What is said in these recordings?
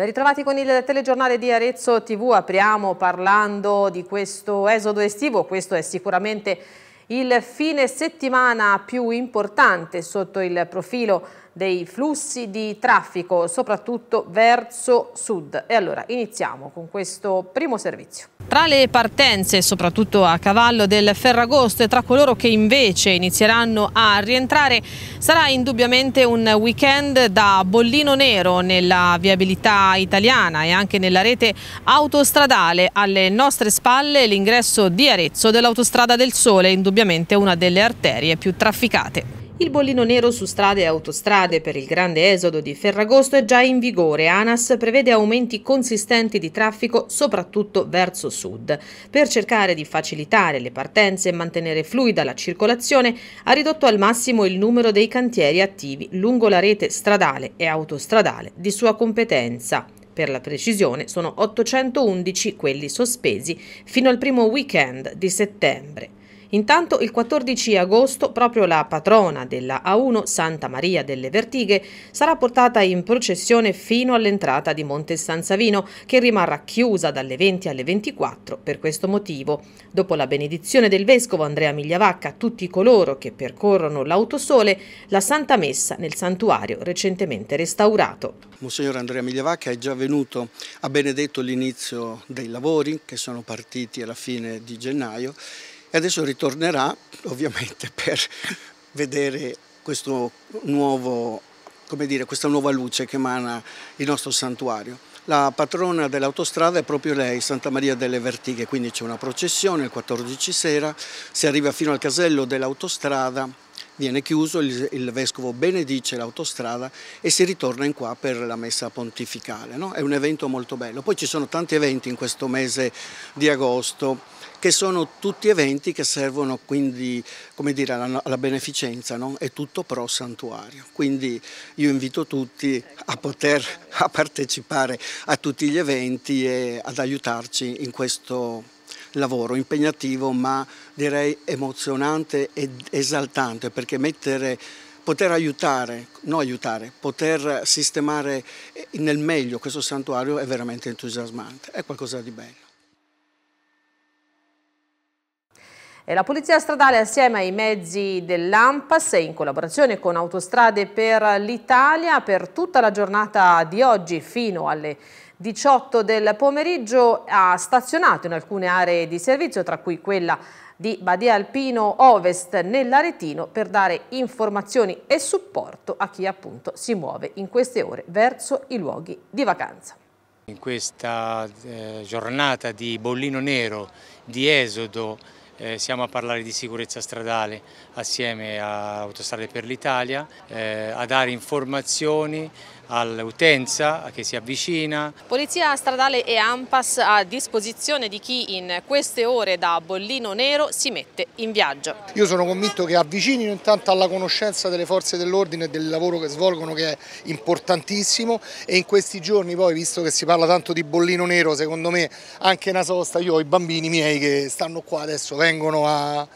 Ben ritrovati con il telegiornale di Arezzo TV, apriamo parlando di questo esodo estivo, questo è sicuramente il fine settimana più importante sotto il profilo dei flussi di traffico, soprattutto verso sud. E allora iniziamo con questo primo servizio. Tra le partenze, soprattutto a cavallo del Ferragosto e tra coloro che invece inizieranno a rientrare, sarà indubbiamente un weekend da bollino nero nella viabilità italiana e anche nella rete autostradale. Alle nostre spalle l'ingresso di Arezzo dell'autostrada del Sole, indubbiamente una delle arterie più trafficate. Il bollino nero su strade e autostrade per il grande esodo di Ferragosto è già in vigore. ANAS prevede aumenti consistenti di traffico soprattutto verso sud. Per cercare di facilitare le partenze e mantenere fluida la circolazione, ha ridotto al massimo il numero dei cantieri attivi lungo la rete stradale e autostradale di sua competenza. Per la precisione sono 811 quelli sospesi fino al primo weekend di settembre. Intanto il 14 agosto proprio la patrona della A1 Santa Maria delle Vertighe sarà portata in processione fino all'entrata di Monte San Savino che rimarrà chiusa dalle 20 alle 24 per questo motivo. Dopo la benedizione del Vescovo Andrea Migliavacca tutti coloro che percorrono l'autosole la Santa Messa nel santuario recentemente restaurato. Monsignor Andrea Migliavacca è già venuto, ha benedetto l'inizio dei lavori che sono partiti alla fine di gennaio e adesso ritornerà ovviamente per vedere nuovo, dire, questa nuova luce che emana il nostro santuario. La patrona dell'autostrada è proprio lei, Santa Maria delle Vertighe, quindi c'è una processione il 14 sera, si arriva fino al casello dell'autostrada, viene chiuso, il, il vescovo benedice l'autostrada e si ritorna in qua per la messa pontificale. No? È un evento molto bello. Poi ci sono tanti eventi in questo mese di agosto, che sono tutti eventi che servono quindi dire, alla, alla, beneficenza, no? è tutto pro santuario. Quindi io invito tutti a poter a partecipare a tutti gli eventi e ad aiutarci in questo lavoro impegnativo ma direi emozionante ed esaltante perché mettere poter aiutare, non aiutare, poter sistemare nel meglio questo santuario è veramente entusiasmante, è qualcosa di bello. La Polizia Stradale assieme ai mezzi dell'AMPAS e in collaborazione con Autostrade per l'Italia per tutta la giornata di oggi fino alle 18 del pomeriggio ha stazionato in alcune aree di servizio tra cui quella di Badia Alpino Ovest nell'Aretino per dare informazioni e supporto a chi appunto si muove in queste ore verso i luoghi di vacanza. In questa eh, giornata di bollino nero, di esodo, eh, siamo a parlare di sicurezza stradale, assieme a Autostrade per l'Italia eh, a dare informazioni all'utenza che si avvicina. Polizia stradale e AMPAS a disposizione di chi in queste ore da bollino nero si mette in viaggio. Io sono convinto che avvicinino intanto alla conoscenza delle forze dell'ordine e del lavoro che svolgono che è importantissimo e in questi giorni poi visto che si parla tanto di bollino nero secondo me anche una sosta io ho i bambini miei che stanno qua adesso vengono a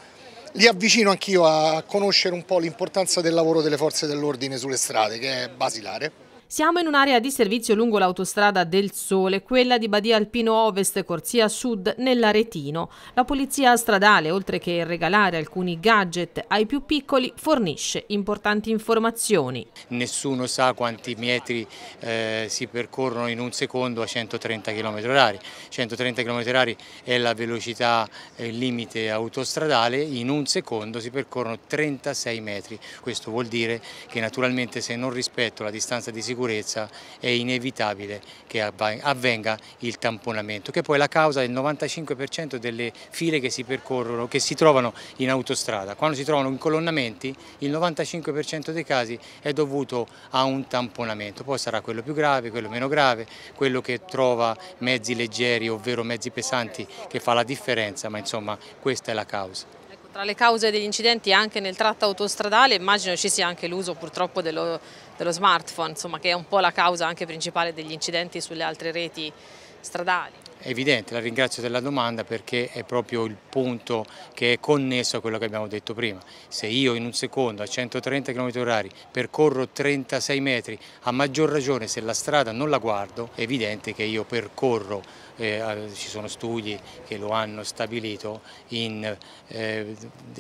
li avvicino anch'io a conoscere un po' l'importanza del lavoro delle forze dell'ordine sulle strade, che è basilare. Siamo in un'area di servizio lungo l'autostrada del Sole, quella di Badia Alpino Ovest, corsia Sud, nell'Aretino. La polizia stradale, oltre che regalare alcuni gadget ai più piccoli, fornisce importanti informazioni. Nessuno sa quanti metri eh, si percorrono in un secondo a 130 km h 130 km h è la velocità eh, limite autostradale, in un secondo si percorrono 36 metri. Questo vuol dire che naturalmente se non rispetto la distanza di sicurezza sicurezza è inevitabile che avvenga il tamponamento, che poi è la causa del 95% delle file che si percorrono, che si trovano in autostrada. Quando si trovano in colonnamenti il 95% dei casi è dovuto a un tamponamento, poi sarà quello più grave, quello meno grave, quello che trova mezzi leggeri, ovvero mezzi pesanti, che fa la differenza, ma insomma questa è la causa. Ecco, tra le cause degli incidenti anche nel tratto autostradale immagino ci sia anche l'uso purtroppo dello dello smartphone, insomma, che è un po' la causa anche principale degli incidenti sulle altre reti stradali. È evidente, la ringrazio della domanda perché è proprio il punto che è connesso a quello che abbiamo detto prima. Se io in un secondo a 130 km h percorro 36 metri, a maggior ragione se la strada non la guardo, è evidente che io percorro, eh, ci sono studi che lo hanno stabilito, in eh,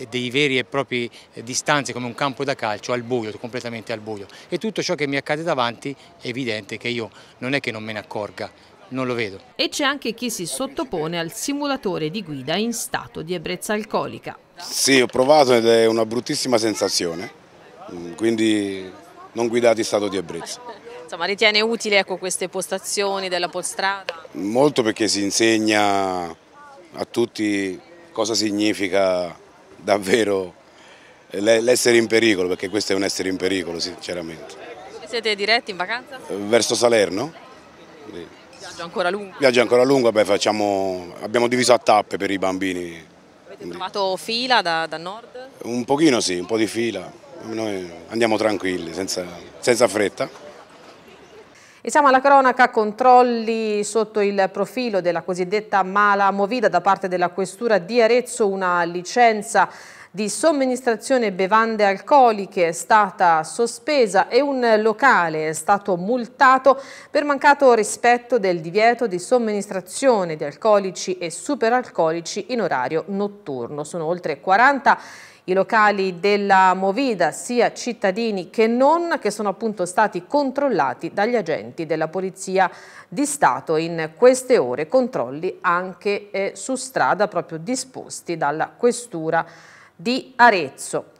dei veri e propri eh, distanze come un campo da calcio al buio, completamente al buio. E tutto ciò che mi accade davanti è evidente che io non è che non me ne accorga, non lo vedo. E c'è anche chi si sottopone al simulatore di guida in stato di ebbrezza alcolica. Sì, ho provato ed è una bruttissima sensazione, mm, quindi non guidate in stato di ebbrezza. Insomma, ritiene utile ecco, queste postazioni della polstrada? Molto perché si insegna a tutti cosa significa davvero l'essere in pericolo, perché questo è un essere in pericolo sinceramente. Siete diretti in vacanza? Verso Salerno? Sì viaggio ancora lungo? Viaggio ancora lungo, beh, facciamo, abbiamo diviso a tappe per i bambini. Avete trovato fila da, da nord? Un pochino sì, un po' di fila. Noi andiamo tranquilli, senza, senza fretta. E siamo alla cronaca, controlli sotto il profilo della cosiddetta mala movida da parte della questura di Arezzo, una licenza di somministrazione bevande alcoliche è stata sospesa e un locale è stato multato per mancato rispetto del divieto di somministrazione di alcolici e superalcolici in orario notturno. Sono oltre 40 i locali della Movida, sia cittadini che non, che sono appunto stati controllati dagli agenti della Polizia di Stato in queste ore, controlli anche eh, su strada proprio disposti dalla Questura di Arezzo.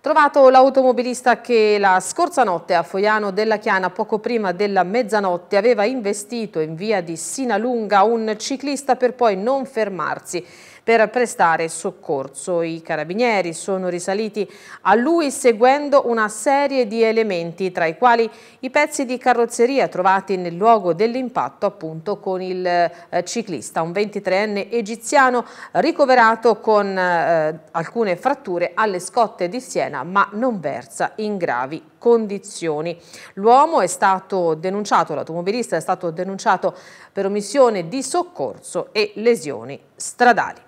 Trovato l'automobilista che la scorsa notte a Foiano della Chiana, poco prima della mezzanotte, aveva investito in via di Sinalunga un ciclista per poi non fermarsi per prestare soccorso. I carabinieri sono risaliti a lui seguendo una serie di elementi, tra i quali i pezzi di carrozzeria trovati nel luogo dell'impatto appunto con il eh, ciclista, un 23enne egiziano ricoverato con eh, alcune fratture alle scotte di Siena ma non versa in gravi condizioni. L'uomo è stato denunciato, l'automobilista è stato denunciato per omissione di soccorso e lesioni stradali.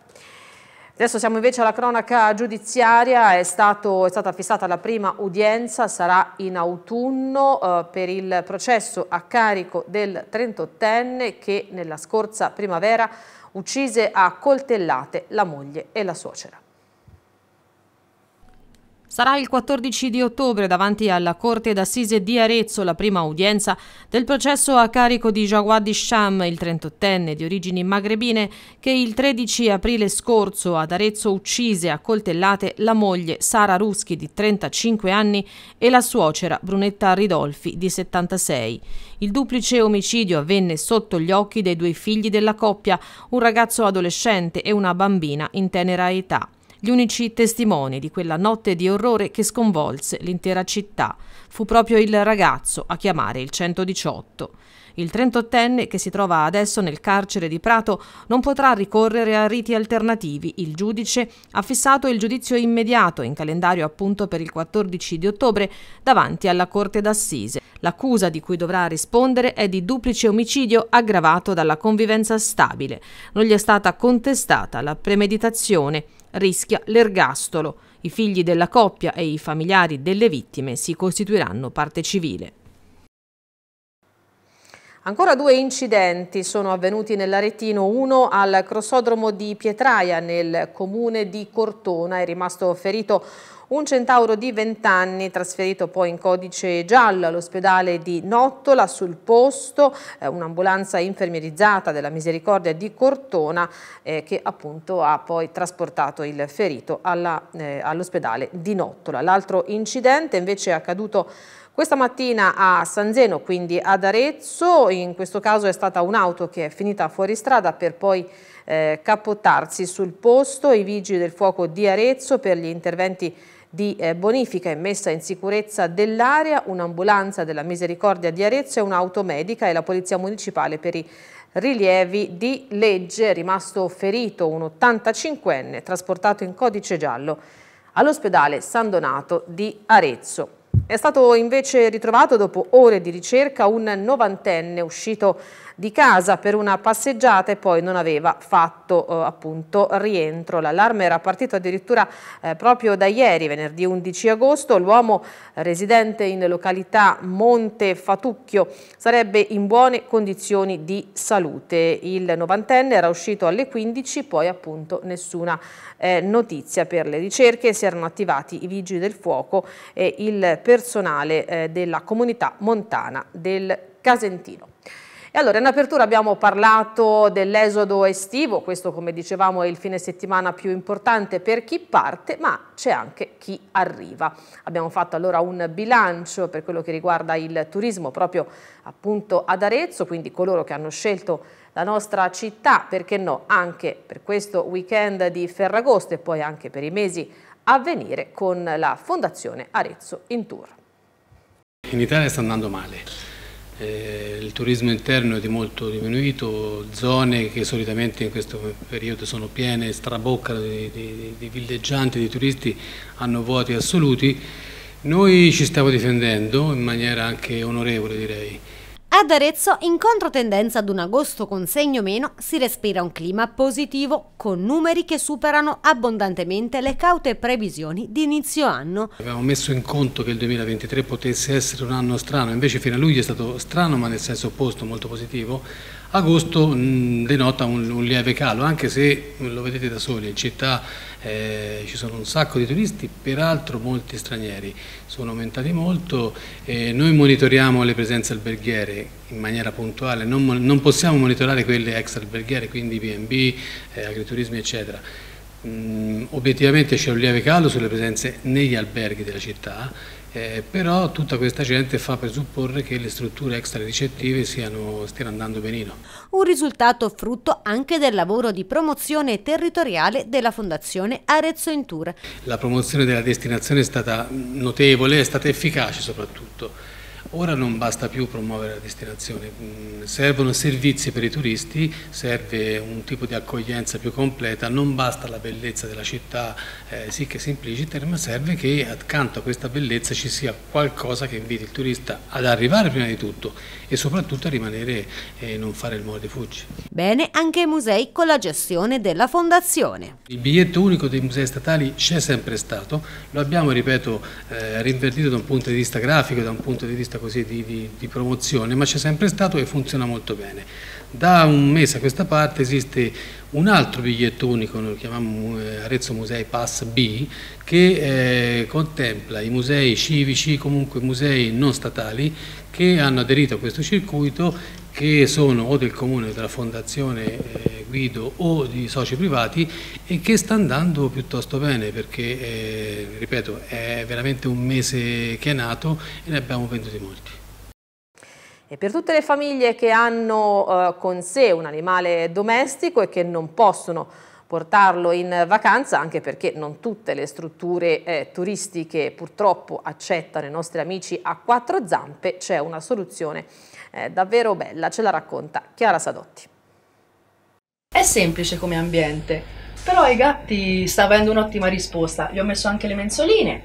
Adesso siamo invece alla cronaca giudiziaria, è, stato, è stata fissata la prima udienza, sarà in autunno eh, per il processo a carico del 38enne che nella scorsa primavera uccise a coltellate la moglie e la suocera. Sarà il 14 di ottobre davanti alla Corte d'Assise di Arezzo la prima udienza del processo a carico di Jawad Isham, il 38enne di origini magrebine, che il 13 aprile scorso ad Arezzo uccise a coltellate la moglie Sara Ruschi di 35 anni e la suocera Brunetta Ridolfi di 76. Il duplice omicidio avvenne sotto gli occhi dei due figli della coppia, un ragazzo adolescente e una bambina in tenera età. Gli unici testimoni di quella notte di orrore che sconvolse l'intera città fu proprio il ragazzo a chiamare il 118. Il 38enne, che si trova adesso nel carcere di Prato, non potrà ricorrere a riti alternativi. Il giudice ha fissato il giudizio immediato in calendario appunto per il 14 di ottobre davanti alla Corte d'Assise. L'accusa di cui dovrà rispondere è di duplice omicidio aggravato dalla convivenza stabile. Non gli è stata contestata la premeditazione rischia l'ergastolo. I figli della coppia e i familiari delle vittime si costituiranno parte civile. Ancora due incidenti sono avvenuti nell'Aretino, uno al crossodromo di Pietraia nel comune di Cortona, è rimasto ferito un centauro di 20 anni trasferito poi in codice giallo all'ospedale di Nottola sul posto, eh, un'ambulanza infermierizzata della Misericordia di Cortona eh, che appunto ha poi trasportato il ferito eh, all'ospedale all di Nottola. L'altro incidente invece è accaduto questa mattina a San Zeno, quindi ad Arezzo, in questo caso è stata un'auto che è finita fuori strada per poi eh, cappottarsi sul posto. I vigili del fuoco di Arezzo per gli interventi di eh, bonifica e messa in sicurezza dell'area, un'ambulanza della Misericordia di Arezzo e un'automedica e la Polizia Municipale per i rilievi di legge, rimasto ferito un 85enne trasportato in codice giallo all'ospedale San Donato di Arezzo. È stato invece ritrovato dopo ore di ricerca un novantenne uscito di casa per una passeggiata e poi non aveva fatto eh, appunto rientro. L'allarme era partito addirittura eh, proprio da ieri, venerdì 11 agosto. L'uomo residente in località Monte Fatucchio sarebbe in buone condizioni di salute. Il novantenne era uscito alle 15, poi appunto nessuna eh, notizia per le ricerche. Si erano attivati i vigili del fuoco e il personale eh, della comunità montana del Casentino. E allora in apertura abbiamo parlato dell'esodo estivo, questo come dicevamo è il fine settimana più importante per chi parte, ma c'è anche chi arriva. Abbiamo fatto allora un bilancio per quello che riguarda il turismo proprio appunto ad Arezzo, quindi coloro che hanno scelto la nostra città, perché no, anche per questo weekend di Ferragosto e poi anche per i mesi a venire con la Fondazione Arezzo in Tour. In Italia sta andando male eh, il turismo interno è di molto diminuito, zone che solitamente in questo periodo sono piene, straboccano di, di, di villeggianti, di turisti, hanno vuoti assoluti. Noi ci stiamo difendendo in maniera anche onorevole direi. Ad Arezzo, in controtendenza ad un agosto con segno meno, si respira un clima positivo con numeri che superano abbondantemente le caute previsioni di inizio anno. Avevamo messo in conto che il 2023 potesse essere un anno strano, invece fino a luglio è stato strano ma nel senso opposto, molto positivo. Agosto mh, mm, denota un, un, lieve calo, anche se lo vedete da soli, in città eh, ci sono un sacco di turisti, peraltro molti stranieri, sono aumentati molto, eh, noi monitoriamo le presenze alberghiere in maniera puntuale, non, non possiamo monitorare quelle ex alberghiere, quindi B&B, eh, agriturismi eccetera. Mh, mm, obiettivamente c'è un lieve calo sulle presenze negli alberghi della città, eh, però tutta questa gente fa presupporre che le strutture extra extralicettive stiano andando benino. Un risultato frutto anche del lavoro di promozione territoriale della Fondazione Arezzo in Tour. La promozione della destinazione è stata notevole, è stata efficace soprattutto Ora non basta più promuovere la destinazione, mm, servono servizi per i turisti, serve un tipo di accoglienza più completa, non basta la bellezza della città eh, sì che sempliciter, ma serve che accanto a questa bellezza ci sia qualcosa che inviti il turista ad arrivare prima di tutto e soprattutto a rimanere e non fare il muore di fuggi. Bene anche i musei con la gestione della fondazione. Il biglietto unico dei musei statali c'è sempre stato, lo abbiamo, ripeto, eh, rinverdito da un punto di vista grafico, da un punto di vista così di, di, di promozione, ma c'è sempre stato e funziona molto bene. Da un mese a questa parte esiste un altro biglietto unico, lo chiamiamo eh, Arezzo Musei Pass B, che eh, contempla i musei civici, comunque musei non statali, che hanno aderito a questo circuito, che sono o del comune della fondazione eh, Guido o di soci privati e che sta andando piuttosto bene perché, eh, ripeto, è veramente un mese che è nato e ne abbiamo venduti molti. E per tutte le famiglie che hanno eh, con sé un animale domestico e che non possono portarlo in vacanza, anche perché non tutte le strutture eh, turistiche purtroppo accettano i nostri amici a quattro zampe, c'è una soluzione eh, davvero bella, ce la racconta Chiara Sadotti. È semplice come ambiente, però ai gatti sta avendo un'ottima risposta. Gli ho messo anche le mensoline,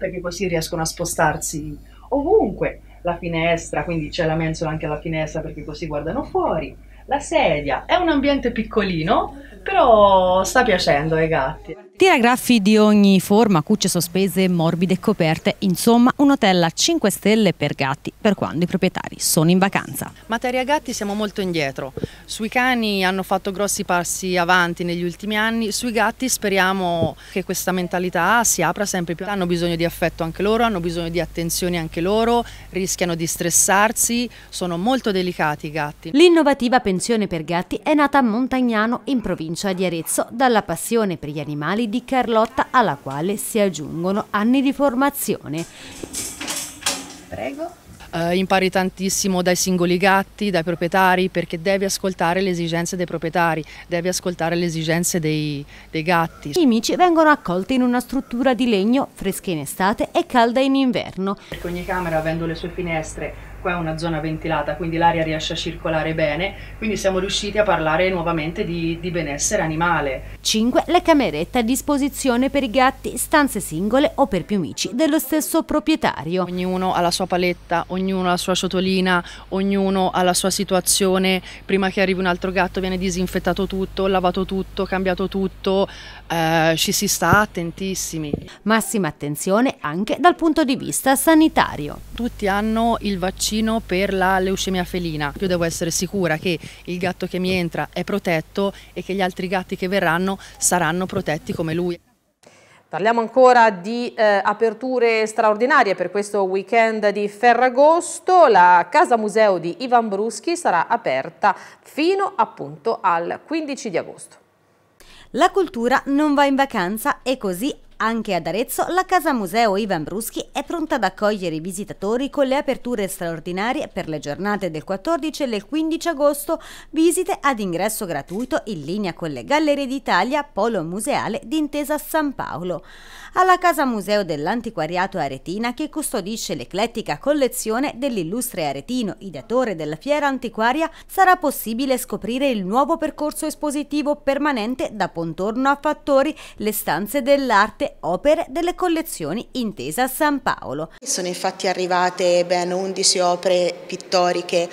perché così riescono a spostarsi ovunque la finestra, quindi c'è la mensola anche alla finestra perché così guardano fuori, la sedia, è un ambiente piccolino, però sta piacendo ai gatti. Tiragraffi di ogni forma, cucce sospese, morbide coperte, insomma un hotel a 5 stelle per gatti per quando i proprietari sono in vacanza. Materia gatti siamo molto indietro, sui cani hanno fatto grossi passi avanti negli ultimi anni, sui gatti speriamo che questa mentalità si apra sempre più, hanno bisogno di affetto anche loro, hanno bisogno di attenzione anche loro, rischiano di stressarsi, sono molto delicati i gatti. L'innovativa pensione per gatti è nata a Montagnano in provincia di Arezzo dalla passione per gli animali di Carlotta alla quale si aggiungono anni di formazione. Prego. Uh, impari tantissimo dai singoli gatti, dai proprietari, perché devi ascoltare le esigenze dei proprietari, devi ascoltare le esigenze dei, dei gatti. I mici vengono accolti in una struttura di legno, fresca in estate e calda in inverno. ogni camera, avendo le sue finestre, qua è una zona ventilata, quindi l'aria riesce a circolare bene, quindi siamo riusciti a parlare nuovamente di, di benessere animale. 5. Le camerette a disposizione per i gatti, stanze singole o per più amici dello stesso proprietario. Ognuno ha la sua paletta, ognuno ha la sua ciotolina, ognuno ha la sua situazione, prima che arrivi un altro gatto viene disinfettato tutto, lavato tutto, cambiato tutto, eh, ci si sta attentissimi. Massima attenzione anche dal punto di vista sanitario. Tutti hanno il vaccino vaccino per la leucemia felina. Io devo essere sicura che il gatto che mi entra è protetto e che gli altri gatti che verranno saranno protetti come lui. Parliamo ancora di eh, aperture straordinarie per questo weekend di Ferragosto. La Casa Museo di Ivan Bruschi sarà aperta fino appunto al 15 di agosto. La cultura non va in vacanza e così anche ad Arezzo la Casa Museo Ivan Bruschi è pronta ad accogliere i visitatori con le aperture straordinarie per le giornate del 14 e del 15 agosto, visite ad ingresso gratuito in linea con le Gallerie d'Italia, Polo Museale d'Intesa San Paolo. Alla Casa Museo dell'Antiquariato Aretina che custodisce l'eclettica collezione dell'illustre aretino, ideatore della fiera antiquaria, sarà possibile scoprire il nuovo percorso espositivo permanente da Pontorno a Fattori, le stanze dell'arte opere delle collezioni Intesa San Paolo. Sono infatti arrivate ben 11 opere pittoriche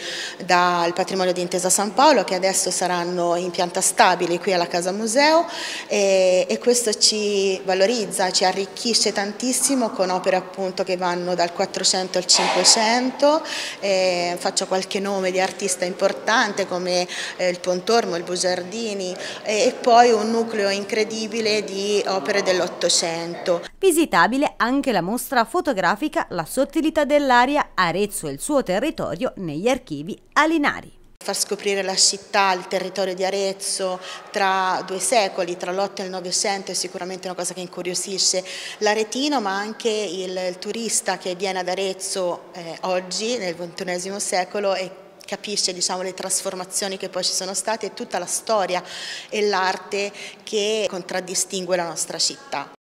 dal patrimonio di Intesa San Paolo che adesso saranno in pianta stabile qui alla Casa Museo e, e questo ci valorizza, ci arricchisce tantissimo con opere appunto che vanno dal 400 al 500, eh, faccio qualche nome di artista importante come eh, il Pontormo, il Bugiardini eh, e poi un nucleo incredibile di opere dell'Ottocento Novecento. Visitabile anche la mostra fotografica La sottilità dell'aria Arezzo e il suo territorio negli archivi Alinari far scoprire la città, il territorio di Arezzo tra due secoli, tra l'Otto e il Novecento è sicuramente una cosa che incuriosisce l'aretino ma anche il, il, turista che viene ad Arezzo eh, oggi nel XXI secolo e capisce diciamo, le trasformazioni che poi ci sono state e tutta la storia e l'arte che contraddistingue la nostra città.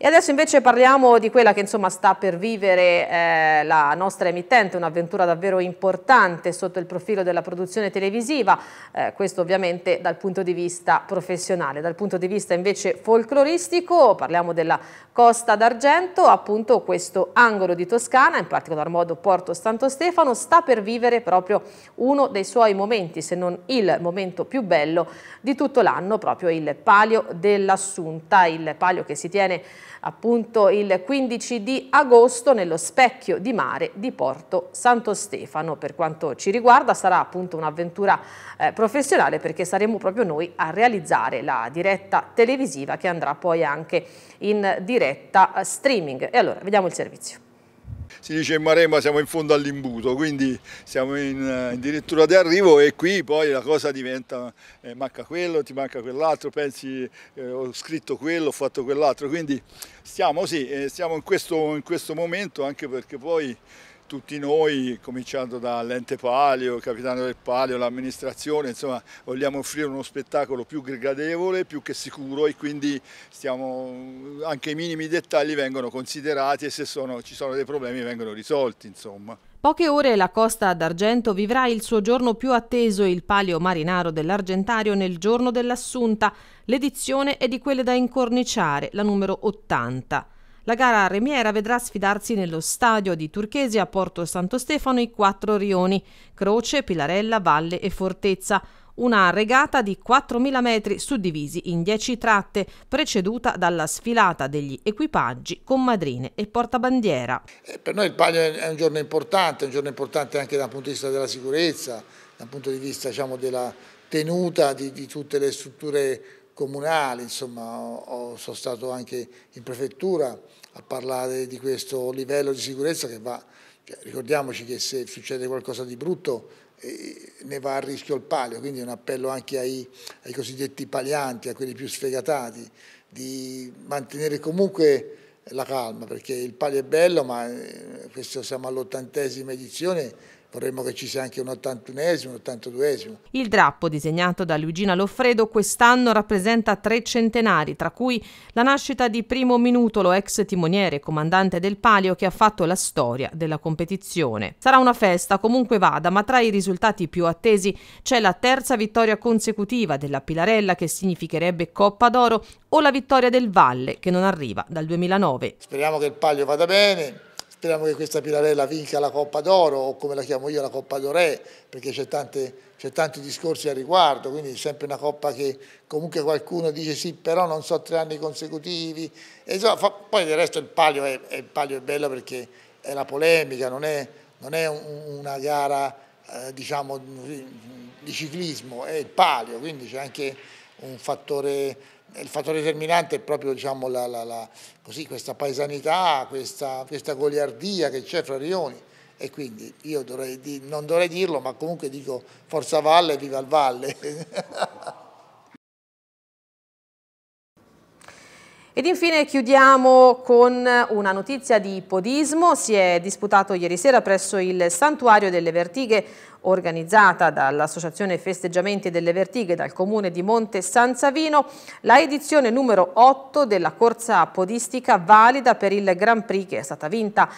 E adesso invece parliamo di quella che insomma sta per vivere eh, la nostra emittente, un'avventura davvero importante sotto il profilo della produzione televisiva, eh, questo ovviamente dal punto di vista professionale. Dal punto di vista invece folcloristico parliamo della Costa d'Argento, appunto questo angolo di Toscana, in particolar modo Porto Santo Stefano, sta per vivere proprio uno dei suoi momenti, se non il momento più bello di tutto l'anno, proprio il Palio dell'Assunta, il palio che si tiene appunto il 15 di agosto nello specchio di mare di Porto Santo Stefano. Per quanto ci riguarda sarà appunto un'avventura eh, professionale perché saremo proprio noi a realizzare la diretta televisiva che andrà poi anche in diretta eh, streaming. E allora vediamo il servizio si dice in Maremma siamo in fondo all'imbuto, quindi siamo in, addirittura eh, di arrivo e qui poi la cosa diventa eh, manca quello, ti manca quell'altro, pensi eh, ho scritto quello, ho fatto quell'altro, quindi stiamo sì, eh, stiamo in questo, in questo momento anche perché poi tutti noi, cominciando dall'ente palio, il capitano del palio, l'amministrazione, insomma vogliamo offrire uno spettacolo più gradevole, più che sicuro e quindi stiamo, anche i minimi dettagli vengono considerati e se sono, ci sono dei problemi vengono risolti. Insomma. Poche ore la Costa d'Argento vivrà il suo giorno più atteso, il palio marinaro dell'Argentario nel giorno dell'Assunta. L'edizione è di quelle da incorniciare, la numero 80. La gara remiera vedrà sfidarsi nello stadio di Turchesi a Porto Santo Stefano i quattro rioni, Croce, Pilarella, Valle e Fortezza una regata di 4.000 metri suddivisi in 10 tratte, preceduta dalla sfilata degli equipaggi con madrine e portabandiera. Eh, per noi il Palio è un giorno importante, un giorno importante anche dal punto di vista della sicurezza, dal punto di vista diciamo, della tenuta di, di tutte le strutture comunali, insomma ho, sono stato anche in prefettura a parlare di questo livello di sicurezza che va, cioè, ricordiamoci che se succede qualcosa di brutto eh, ne va a rischio il palio, quindi un appello anche ai, ai cosiddetti palianti, a quelli più sfegatati, di mantenere comunque la calma, perché il palio è bello, ma eh, questo siamo all'ottantesima edizione, vorremmo che ci sia anche un 81esimo, un 82esimo. Il drappo disegnato da Luigina Loffredo quest'anno rappresenta tre centenari, tra cui la nascita di Primo Minutolo, ex timoniere e comandante del Palio che ha fatto la storia della competizione. Sarà una festa comunque vada, ma tra i risultati più attesi c'è la terza vittoria consecutiva della Pilarella che significherebbe Coppa d'Oro o la vittoria del Valle che non arriva dal 2009. Speriamo che il Palio vada bene Speriamo che questa Pirarella vinca la Coppa d'Oro o come la chiamo io la Coppa d'Ore perché c'è tanti discorsi al riguardo, quindi sempre una Coppa che comunque qualcuno dice sì però non so tre anni consecutivi, e insomma, fa, poi del resto il palio è, il palio è bello perché è la polemica, non è, non è un, una gara eh, diciamo, di ciclismo, è il palio, quindi c'è anche un fattore il fattore determinante è proprio diciamo, la, la, la, così, questa paesanità, questa, questa goliardia che c'è fra rioni e quindi io dovrei, non dovrei dirlo ma comunque dico forza valle viva il valle. Ed infine chiudiamo con una notizia di podismo. Si è disputato ieri sera presso il Santuario delle Vertighe organizzata dall'Associazione Festeggiamenti delle Vertighe dal Comune di Monte San Savino, la edizione numero 8 della corsa podistica valida per il Grand Prix che è stata vinta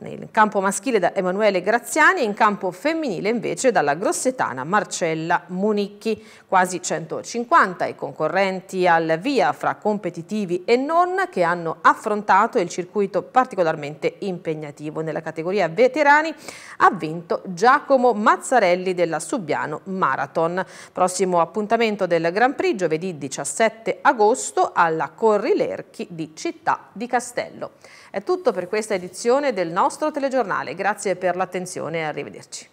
nel campo maschile da Emanuele Graziani e in campo femminile invece dalla grossetana Marcella Municchi. Quasi 150 i concorrenti al via fra competitivi e non che hanno affrontato il circuito particolarmente impegnativo. Nella categoria veterani ha vinto Giacomo Mazzarelli della Subiano Marathon. Prossimo appuntamento del Gran Prix giovedì 17 agosto alla Corrilerchi di Città di Castello. È tutto per questa edizione del nostro telegiornale. Grazie per l'attenzione e arrivederci.